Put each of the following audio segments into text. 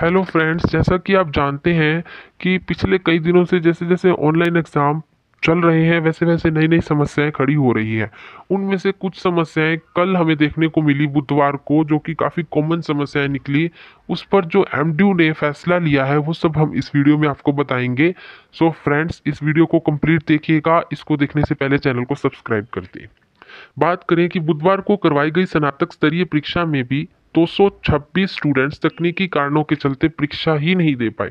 hello friends जैसा कि आप जानते हैं कि पिछले कई दिनों से जैसे जैसे ऑनलाइन एग्ज़ाम चल रहे हैं वैसे वैसे नई नई समस्याएं खड़ी हो रही हैं उनमें से कुछ समस्याएं कल हमें देखने को मिली बुधवार को जो कि काफ़ी कॉमन समस्याएं निकली उस पर जो एम ने फैसला लिया है वो सब हम इस वीडियो में आपको बताएंगे सो so फ्रेंड्स इस वीडियो को कम्प्लीट देखिएगा इसको देखने से पहले चैनल को सब्सक्राइब कर दें बात करें कि बुधवार को करवाई गई स्नातक स्तरीय परीक्षा में भी 226 स्टूडेंट्स तकनीकी कारणों के चलते परीक्षा ही नहीं दे पाए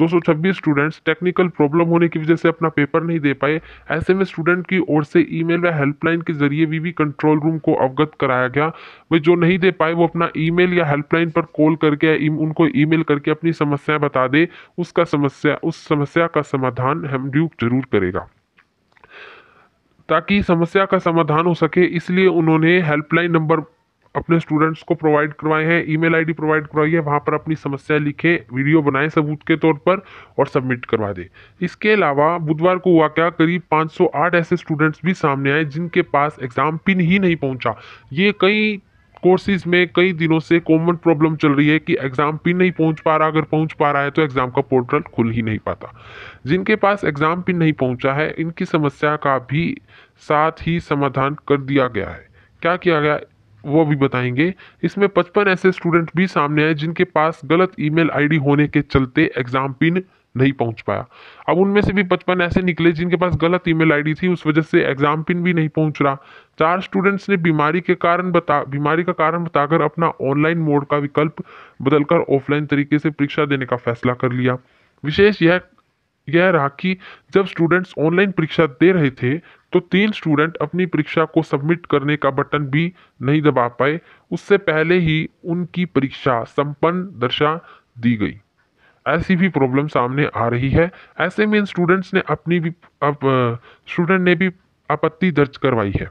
226 स्टूडेंट्स टेक्निकल प्रॉब्लम होने की वजह से अपना पेपर नहीं दे पाए ऐसे में स्टूडेंट की ओर से ईमेल व हेल्पलाइन के जरिए भी, भी कंट्रोल रूम को अवगत कराया गया वे जो नहीं दे पाए वो अपना ईमेल या हेल्पलाइन पर कॉल करके उनको ईमेल करके अपनी समस्या बता दे उसका समस्या उस समस्या का समाधान हम ड्यूक जरूर करेगा ताकि समस्या का समाधान हो सके इसलिए उन्होंने हेल्पलाइन नंबर अपने स्टूडेंट्स को प्रोवाइड करवाए हैं ईमेल आईडी प्रोवाइड करवाई है वहाँ पर अपनी समस्या लिखे वीडियो बनाए सबूत के तौर पर और सबमिट करवा दें इसके अलावा बुधवार को हुआ क्या करीब 508 ऐसे स्टूडेंट्स भी सामने आए जिनके पास एग्ज़ाम पिन ही नहीं पहुँचा ये कई कोर्सेज में कई दिनों से कॉमन प्रॉब्लम चल रही है कि एग्ज़ाम पिन नहीं पहुंच पा रहा अगर पहुंच पा रहा है तो एग्ज़ाम का पोर्टल खुल ही नहीं पाता जिनके पास एग्ज़ाम पिन नहीं पहुंचा है इनकी समस्या का भी साथ ही समाधान कर दिया गया है क्या किया गया वो भी बताएंगे इसमें पचपन ऐसे स्टूडेंट भी सामने आए जिनके पास गलत ईमेल आईडी होने के चलते एग्जाम पिन नहीं पहुंच पाया अब उनमें से भी पचपन ऐसे निकले जिनके पास गलत ईमेल आईडी थी उस वजह से एग्जाम पिन भी नहीं पहुंच रहा चार स्टूडेंट्स ने बीमारी के कारण बता बीमारी का कारण बताकर अपना ऑनलाइन मोड का विकल्प बदलकर ऑफलाइन तरीके से परीक्षा देने का फैसला कर लिया विशेष यह यह रहा कि जब स्टूडेंट्स ऑनलाइन परीक्षा दे रहे थे तो तीन स्टूडेंट अपनी परीक्षा को सबमिट करने का बटन भी नहीं दबा पाए उससे पहले ही उनकी परीक्षा संपन्न दर्शा दी गई ऐसी भी प्रॉब्लम सामने आ रही है ऐसे में इन स्टूडेंट्स ने अपनी भी अप, स्टूडेंट ने भी आपत्ति दर्ज करवाई है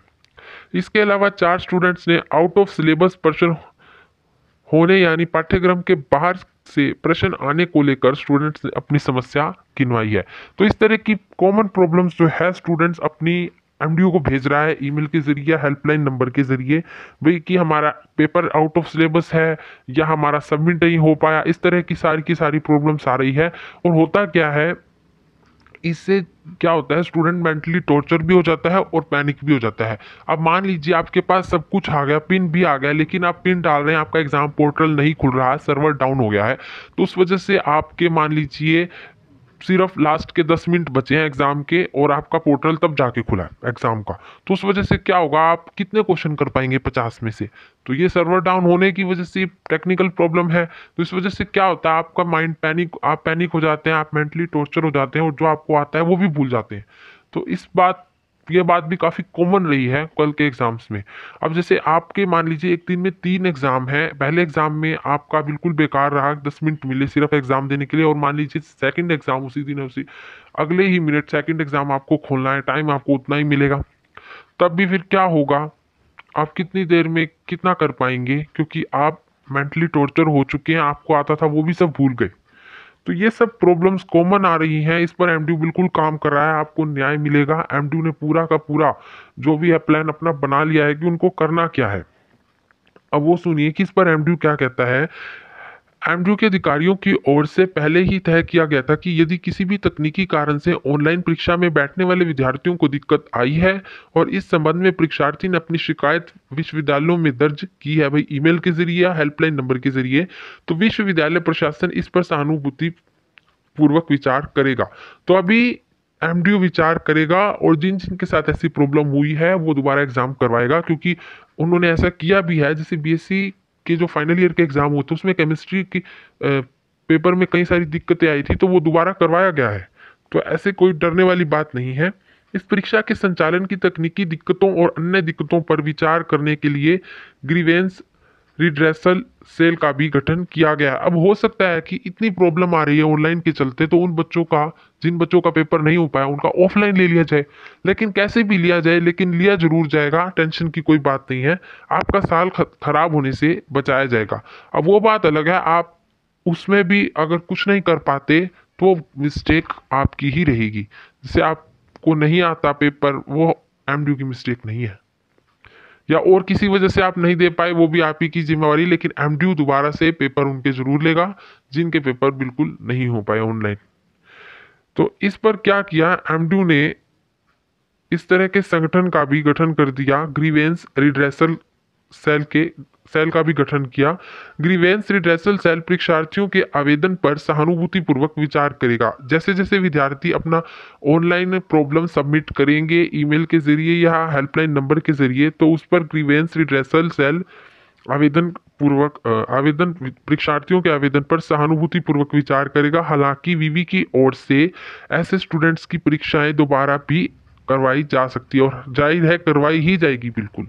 इसके अलावा चार स्टूडेंट्स ने आउट ऑफ सिलेबस पर्सन होने यानी पाठ्यक्रम के बाहर से प्रश्न आने को लेकर स्टूडेंट्स ने अपनी समस्या गिनवाई है तो इस तरह की कॉमन प्रॉब्लम्स जो है स्टूडेंट्स अपनी एम को भेज रहा है ईमेल के ज़रिए हेल्पलाइन नंबर के ज़रिए भाई कि हमारा पेपर आउट ऑफ सिलेबस है या हमारा सबमिट नहीं हो पाया इस तरह की सारी की सारी प्रॉब्लम्स आ रही है और होता क्या है इससे क्या होता है स्टूडेंट मेंटली टॉर्चर भी हो जाता है और पैनिक भी हो जाता है अब मान लीजिए आपके पास सब कुछ आ गया पिन भी आ गया लेकिन आप पिन डाल रहे हैं आपका एग्ज़ाम पोर्टल नहीं खुल रहा है सर्वर डाउन हो गया है तो उस वजह से आपके मान लीजिए सिर्फ लास्ट के दस मिनट बचे हैं एग्ज़ाम के और आपका पोर्टल तब जाके खुला है एग्ज़ाम का तो उस वजह से क्या होगा आप कितने क्वेश्चन कर पाएंगे पचास में से तो ये सर्वर डाउन होने की वजह से टेक्निकल प्रॉब्लम है तो इस वजह से क्या होता है आपका माइंड पैनिक आप पैनिक हो जाते हैं आप मेंटली टॉर्चर हो जाते हैं और जो आपको आता है वो भी भूल जाते हैं तो इस बात ये बात भी काफ़ी कॉमन रही है कल के एग्ज़ाम्स में अब जैसे आपके मान लीजिए एक दिन में तीन एग्ज़ाम है पहले एग्ज़ाम में आपका बिल्कुल बेकार रहा दस मिनट मिले सिर्फ एग्ज़ाम देने के लिए और मान लीजिए सेकंड एग्ज़ाम उसी दिन उसी अगले ही मिनट सेकंड एग्ज़ाम आपको खोलना है टाइम आपको उतना ही मिलेगा तब भी फिर क्या होगा आप कितनी देर में कितना कर पाएंगे क्योंकि आप मेंटली टॉर्चर हो चुके हैं आपको आता था वो भी सब भूल गए तो ये सब प्रॉब्लम्स कॉमन आ रही हैं इस पर एमडीयू बिल्कुल काम कर रहा है आपको न्याय मिलेगा एमडीयू ने पूरा का पूरा जो भी है प्लान अपना बना लिया है कि उनको करना क्या है अब वो सुनिए कि इस पर एमडीयू क्या कहता है एमड्रू के अधिकारियों की ओर से पहले ही तय किया गया था कि यदि किसी भी तकनीकी कारण से ऑनलाइन परीक्षा में बैठने वाले विद्यार्थियों को दिक्कत आई है और इस संबंध में परीक्षार्थी ने अपनी शिकायत विश्वविद्यालयों में दर्ज की है भाई ईमेल के जरिए या हेल्पलाइन नंबर के जरिए तो विश्वविद्यालय प्रशासन इस पर सहानुभूति पूर्वक विचार करेगा तो अभी एम विचार करेगा और जिन जिनके साथ ऐसी प्रॉब्लम हुई है वो दोबारा एग्ज़ाम करवाएगा क्योंकि उन्होंने ऐसा किया भी है जैसे बी के जो फाइनल ईयर के एग्ज़ाम हुए थे उसमें केमिस्ट्री की पेपर में कई सारी दिक्कतें आई थी तो वो दोबारा करवाया गया है तो ऐसे कोई डरने वाली बात नहीं है इस परीक्षा के संचालन की तकनीकी दिक्कतों और अन्य दिक्कतों पर विचार करने के लिए ग्रीवेंस रिड्रेसल सेल का भी गठन किया गया अब हो सकता है कि इतनी प्रॉब्लम आ रही है ऑनलाइन के चलते तो उन बच्चों का जिन बच्चों का पेपर नहीं हो पाया उनका ऑफलाइन ले लिया जाए लेकिन कैसे भी लिया जाए लेकिन लिया जरूर जाएगा टेंशन की कोई बात नहीं है आपका साल खराब होने से बचाया जाएगा अब वो बात अलग है आप उसमें भी अगर कुछ नहीं कर पाते तो मिस्टेक आपकी ही रहेगी जिससे आपको नहीं आता पेपर वो एम की मिस्टेक नहीं है या और किसी वजह से आप नहीं दे पाए वो भी आप ही की जिम्मेवारी लेकिन एम दोबारा से पेपर उनके ज़रूर लेगा जिनके पेपर बिल्कुल नहीं हो पाए ऑनलाइन तो इस पर क्या किया एम ने इस तरह के संगठन का भी गठन कर दिया ग्रीवेंस रिड्रेसल सेल के सेल का भी गठन किया ग्रीवेंस रिड्रेसल सेल परीक्षार्थियों के आवेदन पर सहानुभूतिपूर्वक विचार करेगा जैसे जैसे विद्यार्थी अपना ऑनलाइन प्रॉब्लम सबमिट करेंगे ईमेल के जरिए या हेल्पलाइन नंबर के जरिए तो उस पर ग्रीवेंस रिड्रेसल सेल आवेदन पूर्वक आवेदन परीक्षार्थियों के आवेदन पर सहानुभूतिपूर्वक विचार करेगा हालांकि वीवी की ओर से ऐसे स्टूडेंट्स की परीक्षाएं दोबारा भी करवाई जा सकती है और जाहिर है करवाई ही जाएगी बिल्कुल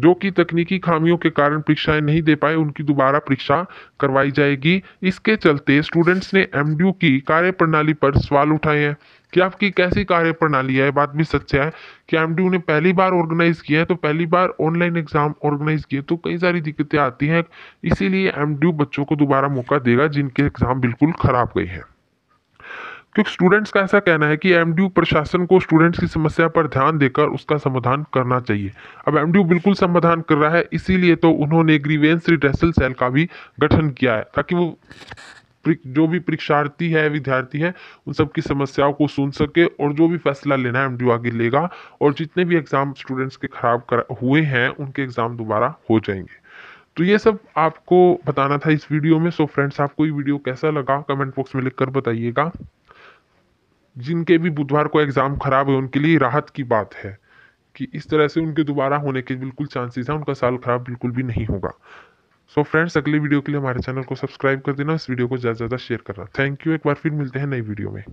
जो कि तकनीकी खामियों के कारण परीक्षाएं नहीं दे पाए उनकी दोबारा परीक्षा करवाई जाएगी इसके चलते स्टूडेंट्स ने एम की कार्य प्रणाली पर सवाल उठाए हैं कि आपकी कैसी कार्य प्रणाली है बात भी सच्चा है कि एम ने पहली बार ऑर्गेनाइज किया है तो पहली बार ऑनलाइन एग्जाम ऑर्गेनाइज किए तो कई सारी दिक्कतें आती हैं इसीलिए एम बच्चों को दोबारा मौका देगा जिनके एग्जाम बिल्कुल खराब गए हैं क्योंकि स्टूडेंट्स का ऐसा कहना है कि एम प्रशासन को स्टूडेंट्स की समस्या पर ध्यान देकर उसका समाधान करना चाहिए अब एम बिल्कुल समाधान कर रहा है इसीलिए तो उन्होंने ग्रीवेंस रिड्रेसल सेल का भी गठन किया है ताकि वो जो भी परीक्षार्थी है विद्यार्थी है उन सब की समस्याओं को सुन सके और जो भी फैसला लेना है एम आगे लेगा और जितने भी एग्ज़ाम स्टूडेंट्स के ख़राब कर हुए हैं उनके एग्ज़ाम दोबारा हो जाएंगे तो ये सब आपको बताना था इस वीडियो में सो फ्रेंड्स आपको ये वीडियो कैसा लगा कमेंट बॉक्स में लिखकर बताइएगा जिनके भी बुधवार को एग्ज़ाम ख़राब है उनके लिए राहत की बात है कि इस तरह से उनके दोबारा होने के बिल्कुल चांसेस हैं उनका साल ख़राब बिल्कुल भी नहीं होगा सो so फ्रेंड्स अगले वीडियो के लिए हमारे चैनल को सब्सक्राइब कर देना इस वीडियो को ज़्यादा से ज़्यादा शेयर करना थैंक यू एक बार फिर मिलते हैं नई वीडियो में